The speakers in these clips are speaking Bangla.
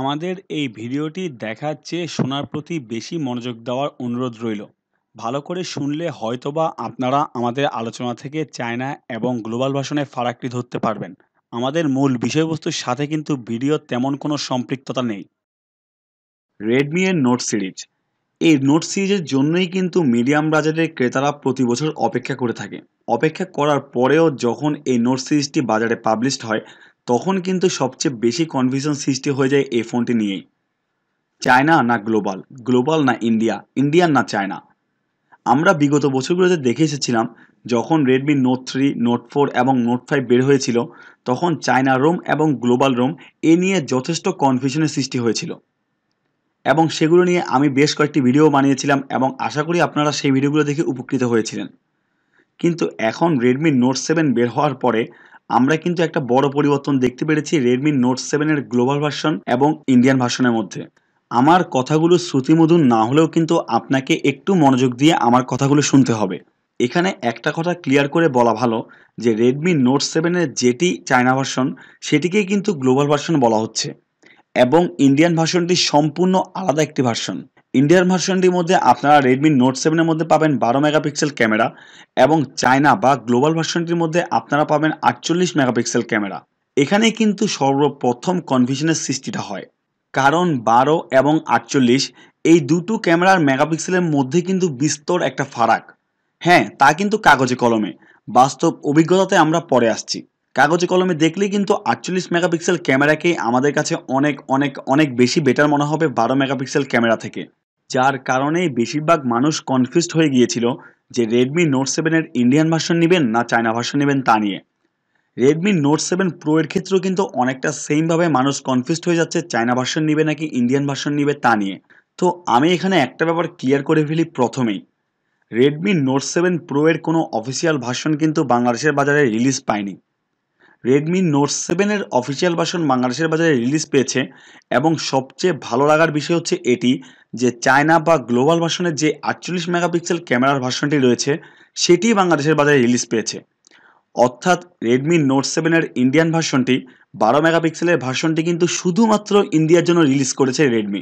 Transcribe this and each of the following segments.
আমাদের এই ভিডিওটি দেখার চেয়ে শোনার প্রতি বেশি মনোযোগ দেওয়ার অনুরোধ রইল ভালো করে শুনলে হয়তোবা আপনারা আমাদের আলোচনা থেকে চায়না এবং গ্লোবাল ভাষণে ফারাকটি ধরতে পারবেন আমাদের মূল বিষয়বস্তুর সাথে কিন্তু ভিডিও তেমন কোনো সম্পৃক্ততা নেই রেডমি এর নোট সিরিজ এই নোট সিরিজের জন্যই কিন্তু মিডিয়াম বাজারের ক্রেতারা প্রতি বছর অপেক্ষা করে থাকে অপেক্ষা করার পরেও যখন এই নোট সিরিজটি বাজারে পাবলিশড হয় তখন কিন্তু সবচেয়ে বেশি কনফিউশন সৃষ্টি হয়ে যায় এই ফোনটি নিয়ে চায়না না গ্লোবাল গ্লোবাল না ইন্ডিয়া ইন্ডিয়ান না চায়না আমরা বিগত বছরগুলোতে দেখে এসেছিলাম যখন Redmi Note three Note four এবং নোট ফাইভ বের হয়েছিল তখন চায়না রোম এবং গ্লোবাল রোম এ নিয়ে যথেষ্ট কনফিউশনের সৃষ্টি হয়েছিল এবং সেগুলো নিয়ে আমি বেশ কয়েকটি ভিডিও বানিয়েছিলাম এবং আশা করি আপনারা সেই ভিডিওগুলো দেখে উপকৃত হয়েছিলেন কিন্তু এখন রেডমি নোট সেভেন বের হওয়ার পরে আমরা কিন্তু একটা বড় পরিবর্তন দেখতে পেরেছি রেডমি নোট সেভেনের গ্লোবাল ভার্সন এবং ইন্ডিয়ান ভার্সনের মধ্যে আমার কথাগুলো শ্রুতিমধুর না হলেও কিন্তু আপনাকে একটু মনোযোগ দিয়ে আমার কথাগুলো শুনতে হবে এখানে একটা কথা ক্লিয়ার করে বলা ভালো যে রেডমি নোট সেভেনের যেটি চায়না ভার্সন সেটিকেই কিন্তু গ্লোবাল ভার্সন বলা হচ্ছে এবং ইন্ডিয়ান ভার্সনটি সম্পূর্ণ আলাদা একটি ভার্সন ইন্ডিয়ার ভার্সনটির মধ্যে আপনারা রেডমি নোট সেভেনের মধ্যে পাবেন বারো মেগাপিক্সেল ক্যামেরা এবং চায়না বা গ্লোবাল ভার্সনটির মধ্যে আপনারা পাবেন আটচল্লিশ মেগাপিক্সেল ক্যামেরা এখানে কিন্তু সর্বপ্রথম কনফিউশনের সৃষ্টিটা হয় কারণ বারো এবং আটচল্লিশ এই দুটো ক্যামেরার মেগাপিক্সেলের মধ্যে কিন্তু বিস্তর একটা ফারাক হ্যাঁ তা কিন্তু কাগজে কলমে বাস্তব অভিজ্ঞতাতে আমরা পরে আসছি কাগজে কলমে দেখলেই কিন্তু আটচল্লিশ মেগাপিক্সেল ক্যামেরাকেই আমাদের কাছে অনেক অনেক অনেক বেশি বেটার মনে হবে বারো মেগাপিক্সেল ক্যামেরা থেকে যার কারণে বেশিরভাগ মানুষ কনফিউজড হয়ে গিয়েছিল যে রেডমি নোট সেভেনের ইন্ডিয়ান ভার্সন নেবেন না চায়না ভার্সন নেবেন তা নিয়ে রেডমি নোট সেভেন প্রো এর ক্ষেত্রেও কিন্তু অনেকটা সেমভাবে মানুষ কনফিউজড হয়ে যাচ্ছে চায়না ভার্সন নিবে নাকি ইন্ডিয়ান ভার্সন নিবে তা নিয়ে তো আমি এখানে একটা ব্যাপার ক্লিয়ার করে ফেলি প্রথমেই রেডমি নোট সেভেন প্রো এর কোনো অফিসিয়াল ভার্সন কিন্তু বাংলাদেশের বাজারে রিলিজ পায়নি রেডমি নোট সেভেনের অফিসিয়াল ভার্সন বাংলাদেশের বাজারে রিলিজ পেয়েছে এবং সবচেয়ে ভালো লাগার বিষয় হচ্ছে এটি যে চায়না বা গ্লোবাল ভার্সনের যে আটচল্লিশ মেগাপিক্সেল ক্যামেরার ভার্সনটি রয়েছে সেটি বাংলাদেশের বাজারে রিলিজ পেয়েছে অর্থাৎ রেডমি নোট সেভেনের ইন্ডিয়ান ভার্সনটি বারো মেগাপিক্সেলের ভার্সনটি কিন্তু শুধুমাত্র ইন্ডিয়ার জন্য রিলিজ করেছে রেডমি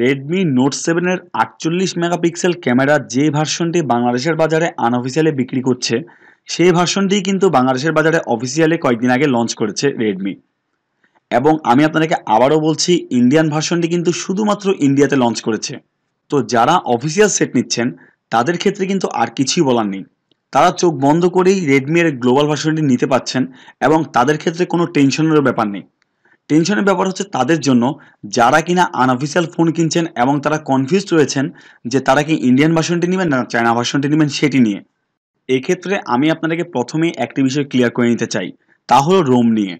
রেডমি নোট সেভেনের আটচল্লিশ মেগাপিক্সেল ক্যামেরা যে ভার্সনটি বাংলাদেশের বাজারে আনঅফিসিয়ালি বিক্রি করছে সেই ভার্সনটি কিন্তু বাংলাদেশের বাজারে অফিসিয়ালি কয়েকদিন আগে লঞ্চ করেছে রেডমি এবং আমি আপনাদেরকে আবারও বলছি ইন্ডিয়ান ভার্সনটি কিন্তু শুধুমাত্র ইন্ডিয়াতে লঞ্চ করেছে তো যারা অফিসিয়াল সেট নিচ্ছেন তাদের ক্ষেত্রে কিন্তু আর কিছুই বলার নেই তারা চোখ বন্ধ করেই রেডমির গ্লোবাল ভার্সনটি নিতে পাচ্ছেন এবং তাদের ক্ষেত্রে কোনো টেনশনেরও ব্যাপার নেই টেনশনের ব্যাপার হচ্ছে তাদের জন্য যারা কিনা আনঅফিসিয়াল ফোন কিনছেন এবং তারা কনফিউজ রয়েছেন যে তারা কি ইন্ডিয়ান ভার্সনটি নেবেন না চায়না ভার্সনটি নেবেন সেটি নিয়ে এক্ষেত্রে আমি আপনাদেরকে প্রথমে একটি বিষয় ক্লিয়ার করে নিতে চাই তা হলো রোম নিয়ে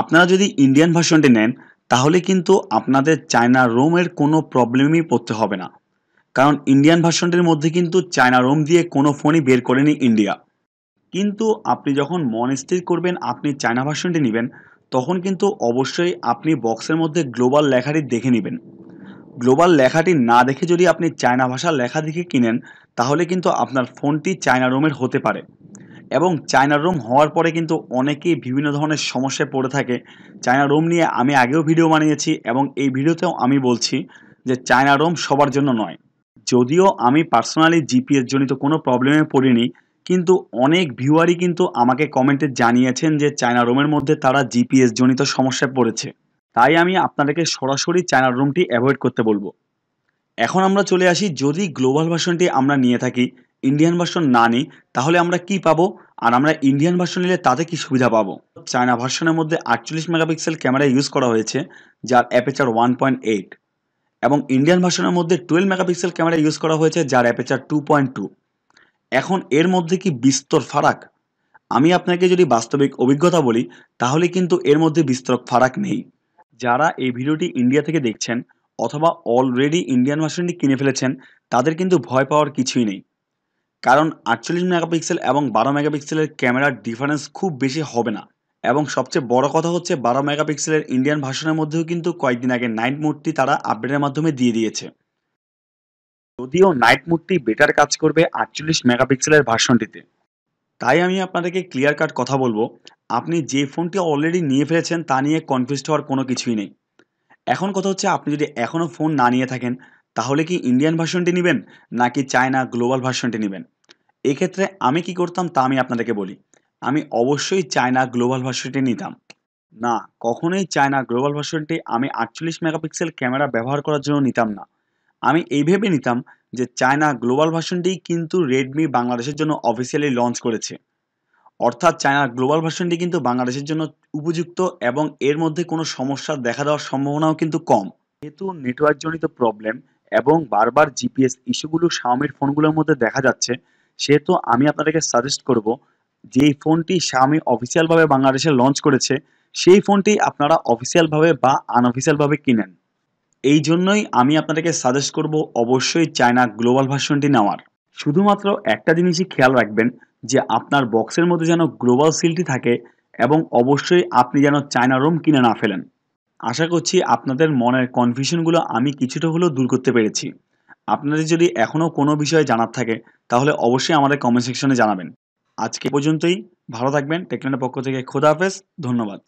আপনারা যদি ইন্ডিয়ান ভার্সনটি নেন তাহলে কিন্তু আপনাদের চায়না রোমের কোনো প্রবলেমই পড়তে হবে না কারণ ইন্ডিয়ান ভার্সনটির মধ্যে কিন্তু চায়না রোম দিয়ে কোনো ফোনই বের করেনি ইন্ডিয়া কিন্তু আপনি যখন মন স্থির করবেন আপনি চায়না ভার্সনটি নেবেন তখন কিন্তু অবশ্যই আপনি বক্সের মধ্যে গ্লোবাল লেখাটি দেখে নেবেন গ্লোবাল লেখাটি না দেখে যদি আপনি চায়না ভাষার লেখা দেখে কিনেন তাহলে কিন্তু আপনার ফোনটি চায়না রোমের হতে পারে এবং চায়না রোম হওয়ার পরে কিন্তু অনেকেই বিভিন্ন ধরনের সমস্যায় পড়ে থাকে চায়না রোম নিয়ে আমি আগেও ভিডিও বানিয়েছি এবং এই ভিডিওতেও আমি বলছি যে চায়না রোম সবার জন্য নয় যদিও আমি পার্সোনালি জিপিএস জনিত কোনো প্রবলেমে পড়িনি কিন্তু অনেক ভিউয়ারই কিন্তু আমাকে কমেন্টে জানিয়েছেন যে চায়না রোমের মধ্যে তারা জিপিএস জনিত সমস্যায় পড়েছে তাই আমি আপনাদেরকে সরাসরি চায়নার রুমটি অ্যাভয়েড করতে বলবো এখন আমরা চলে আসি যদি গ্লোবাল ভার্সনটি আমরা নিয়ে থাকি ইন্ডিয়ান ভার্সন না নিই তাহলে আমরা কি পাবো আর আমরা ইন্ডিয়ান ভার্সন নিলে তাতে কি সুবিধা পাবো চায়না ভার্সনের মধ্যে আটচল্লিশ মেগাপিক্সেল ক্যামেরা ইউজ করা হয়েছে যার অ্যাপেচার ওয়ান পয়েন্ট এইট এবং ইন্ডিয়ান ভার্সনের মধ্যে টুয়েলভ মেগাপিক্সেল ক্যামেরা ইউজ করা হয়েছে যার অ্যাপেচার টু পয়েন্ট টু এখন এর মধ্যে কি বিস্তর ফারাক আমি আপনাকে যদি বাস্তবিক অভিজ্ঞতা বলি তাহলে কিন্তু এর মধ্যে বিস্তর ফারাক নেই যারা এই ভিডিওটি ইন্ডিয়া থেকে দেখছেন অথবা অলরেডি ইন্ডিয়ান ভার্সনটি কিনে ফেলেছেন তাদের কিন্তু ভয় পাওয়ার কিছুই নেই কারণ আটচল্লিশ মেগাপিক্সেল এবং বারো মেগাপিক্সেলের ক্যামেরার ডিফারেন্স খুব বেশি হবে না এবং সবচেয়ে বড় কথা হচ্ছে বারো মেগাপিক্সেলের ইন্ডিয়ান ভার্সনের মধ্যেও কিন্তু কয়েকদিন আগে নাইট মোডটি তারা আপডেটের মাধ্যমে দিয়ে দিয়েছে যদিও নাইট মোডটি বেটার কাজ করবে আটচল্লিশ মেগাপিক্সেলের ভার্সনটিতে তাই আমি আপনাদেরকে ক্লিয়ার কাট কথা বলবো আপনি যে ফোনটি অলরেডি নিয়ে ফেলেছেন তা নিয়ে কনফিউজড হওয়ার কোনো কিছুই নেই এখন কথা হচ্ছে আপনি যদি এখনও ফোন না নিয়ে থাকেন তাহলে কি ইন্ডিয়ান ভার্সনটি নেবেন নাকি চায়না গ্লোবাল ভার্সনটি নেবেন এক্ষেত্রে আমি কি করতাম তা আমি আপনাদেরকে বলি আমি অবশ্যই চায়না গ্লোবাল ভার্সনটি নিতাম না কখনোই চায়না গ্লোবাল ভার্সনটি আমি আটচল্লিশ মেগাপিক্সেল ক্যামেরা ব্যবহার করার জন্য নিতাম না আমি এই ভেবে নিতাম যে চায়না গ্লোবাল ভার্সনটি কিন্তু রেডমি বাংলাদেশের জন্য অফিসিয়ালি লঞ্চ করেছে অর্থাৎ চায়নার গ্লোবাল ভার্সনটি কিন্তু বাংলাদেশের জন্য উপযুক্ত এবং এর মধ্যে কোনো সমস্যা দেখা দেওয়ার সম্ভাবনাও কিন্তু কম যেহেতু নেটওয়ার্কজনিত প্রবলেম এবং বারবার জিপিএস ইস্যুগুলো শাওমির ফোনগুলোর মধ্যে দেখা যাচ্ছে সেহেতু আমি আপনাদেরকে সাজেস্ট করব যে ফোনটি শাওমি অফিসিয়ালভাবে বাংলাদেশে লঞ্চ করেছে সেই ফোনটি আপনারা অফিসিয়ালভাবে বা আনঅফিসিয়ালভাবে কিনেন এই জন্যই আমি আপনাদেরকে সাজেস্ট করব অবশ্যই চায়না গ্লোবাল ভার্সনটি নেওয়ার শুধুমাত্র একটা জিনিসই খেয়াল রাখবেন যে আপনার বক্সের মধ্যে যেন গ্লোবাল সিলটি থাকে এবং অবশ্যই আপনি যেন চায়না রোম কিনে না ফেলেন আশা করছি আপনাদের মনের কনফিউশনগুলো আমি কিছুটা হলেও দূর করতে পেরেছি আপনাদের যদি এখনও কোনো বিষয়ে জানার থাকে তাহলে অবশ্যই আমাদের কমেন্ট সেকশনে জানাবেন আজকে পর্যন্তই ভালো থাকবেন টেকনোলের পক্ষ থেকে খোদা হাফেজ ধন্যবাদ